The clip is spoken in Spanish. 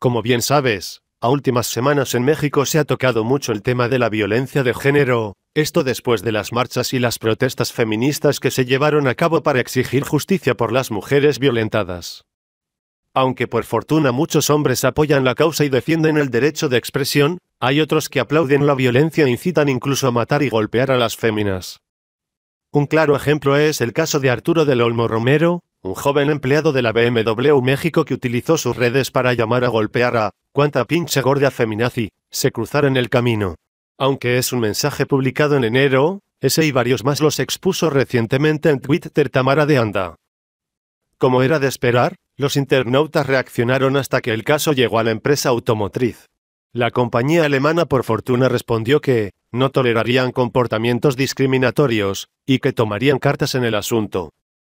Como bien sabes, a últimas semanas en México se ha tocado mucho el tema de la violencia de género, esto después de las marchas y las protestas feministas que se llevaron a cabo para exigir justicia por las mujeres violentadas. Aunque por fortuna muchos hombres apoyan la causa y defienden el derecho de expresión, hay otros que aplauden la violencia e incitan incluso a matar y golpear a las féminas. Un claro ejemplo es el caso de Arturo del Olmo Romero, un joven empleado de la BMW México que utilizó sus redes para llamar a golpear a cuanta pinche gorda feminazi se cruzara en el camino. Aunque es un mensaje publicado en enero, ese y varios más los expuso recientemente en Twitter Tamara de Anda. Como era de esperar, los internautas reaccionaron hasta que el caso llegó a la empresa automotriz. La compañía alemana por fortuna respondió que no tolerarían comportamientos discriminatorios y que tomarían cartas en el asunto.